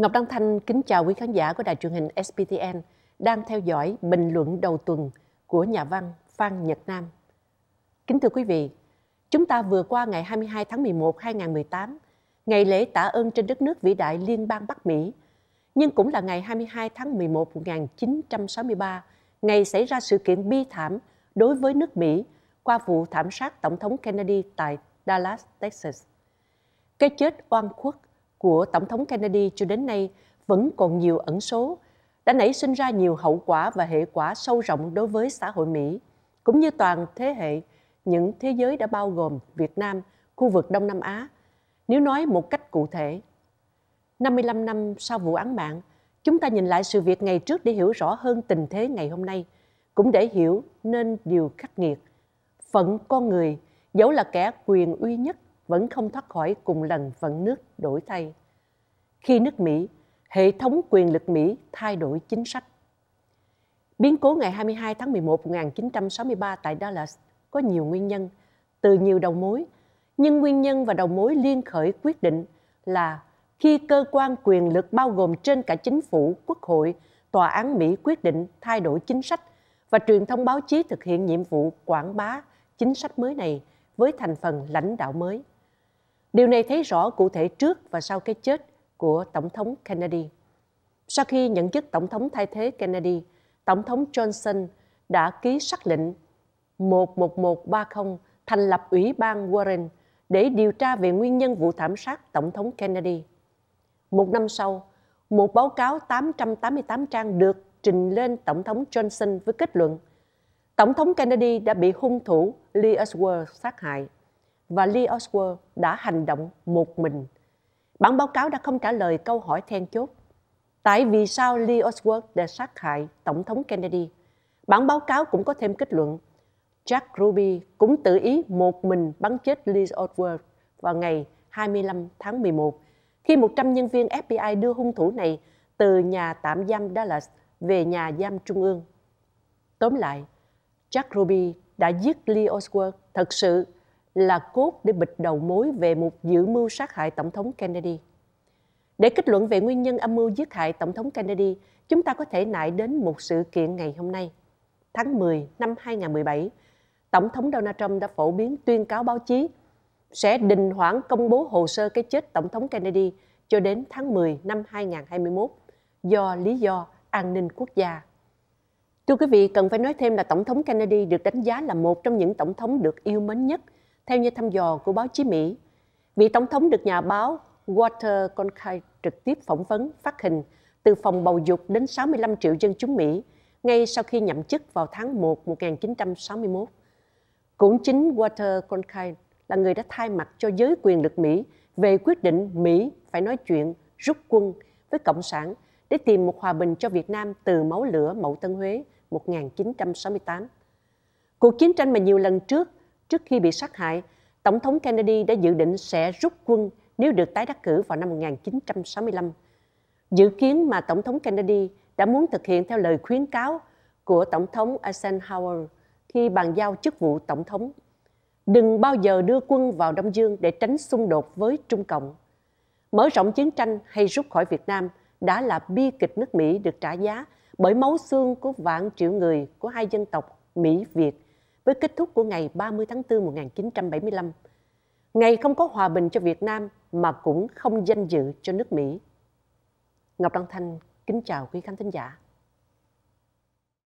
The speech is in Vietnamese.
Ngọc Đăng Thanh kính chào quý khán giả của đài truyền hình SPTN đang theo dõi bình luận đầu tuần của nhà văn Phan Nhật Nam. Kính thưa quý vị, chúng ta vừa qua ngày 22 tháng 11 2018, ngày lễ tạ ơn trên đất nước vĩ đại Liên bang Bắc Mỹ, nhưng cũng là ngày 22 tháng 11 1963, ngày xảy ra sự kiện bi thảm đối với nước Mỹ qua vụ thảm sát Tổng thống Kennedy tại Dallas, Texas. Cái chết oan khuất của Tổng thống Kennedy cho đến nay vẫn còn nhiều ẩn số, đã nảy sinh ra nhiều hậu quả và hệ quả sâu rộng đối với xã hội Mỹ, cũng như toàn thế hệ những thế giới đã bao gồm Việt Nam, khu vực Đông Nam Á. Nếu nói một cách cụ thể, 55 năm sau vụ án mạng, chúng ta nhìn lại sự việc ngày trước để hiểu rõ hơn tình thế ngày hôm nay, cũng để hiểu nên điều khắc nghiệt. Phận con người, dẫu là kẻ quyền uy nhất vẫn không thoát khỏi cùng lần vận nước đổi thay. Khi nước Mỹ, hệ thống quyền lực Mỹ thay đổi chính sách. Biến cố ngày 22 tháng 11 1963 tại Dallas có nhiều nguyên nhân, từ nhiều đầu mối, nhưng nguyên nhân và đầu mối liên khởi quyết định là khi cơ quan quyền lực bao gồm trên cả chính phủ, quốc hội, tòa án Mỹ quyết định thay đổi chính sách và truyền thông báo chí thực hiện nhiệm vụ quảng bá chính sách mới này với thành phần lãnh đạo mới. Điều này thấy rõ cụ thể trước và sau cái chết của Tổng thống Kennedy. Sau khi nhận chức Tổng thống thay thế Kennedy, Tổng thống Johnson đã ký sắc lệnh 11130 thành lập Ủy ban Warren để điều tra về nguyên nhân vụ thảm sát Tổng thống Kennedy. Một năm sau, một báo cáo 888 trang được trình lên Tổng thống Johnson với kết luận Tổng thống Kennedy đã bị hung thủ Lee Oswald sát hại và Lee Oswald đã hành động một mình. Bản báo cáo đã không trả lời câu hỏi then chốt. Tại vì sao Lee Oswald đã sát hại Tổng thống Kennedy? Bản báo cáo cũng có thêm kết luận. Jack Ruby cũng tự ý một mình bắn chết Lee Oswald vào ngày 25 tháng 11 khi 100 nhân viên FBI đưa hung thủ này từ nhà tạm giam Dallas về nhà giam trung ương. Tóm lại, Jack Ruby đã giết Lee Oswald thật sự là cốt để bịt đầu mối về một dự mưu sát hại Tổng thống Kennedy. Để kết luận về nguyên nhân âm mưu giết hại Tổng thống Kennedy, chúng ta có thể nại đến một sự kiện ngày hôm nay. Tháng 10 năm 2017, Tổng thống Donald Trump đã phổ biến tuyên cáo báo chí sẽ đình hoãn công bố hồ sơ cái chết Tổng thống Kennedy cho đến tháng 10 năm 2021 do lý do an ninh quốc gia. Thưa quý vị, cần phải nói thêm là Tổng thống Kennedy được đánh giá là một trong những tổng thống được yêu mến nhất – theo như thăm dò của báo chí Mỹ. Vị Tổng thống được nhà báo Walter Cronkite trực tiếp phỏng vấn phát hình từ phòng bầu dục đến 65 triệu dân chúng Mỹ ngay sau khi nhậm chức vào tháng 1 1961. Cũng chính Walter Cronkite là người đã thay mặt cho giới quyền lực Mỹ về quyết định Mỹ phải nói chuyện rút quân với Cộng sản để tìm một hòa bình cho Việt Nam từ máu lửa Mậu Tân Huế 1968. Cuộc chiến tranh mà nhiều lần trước trước khi bị sát hại, Tổng thống Kennedy đã dự định sẽ rút quân nếu được tái đắc cử vào năm 1965. Dự kiến mà Tổng thống Kennedy đã muốn thực hiện theo lời khuyến cáo của Tổng thống Eisenhower khi bàn giao chức vụ Tổng thống. Đừng bao giờ đưa quân vào Đông Dương để tránh xung đột với Trung Cộng. Mở rộng chiến tranh hay rút khỏi Việt Nam đã là bi kịch nước Mỹ được trả giá bởi máu xương của vạn triệu người của hai dân tộc Mỹ-Việt – với kết thúc của ngày 30 tháng 4 1975. Ngày không có hòa bình cho Việt Nam mà cũng không danh dự cho nước Mỹ. Ngọc Đăng Thanh kính chào quý khán thính giả.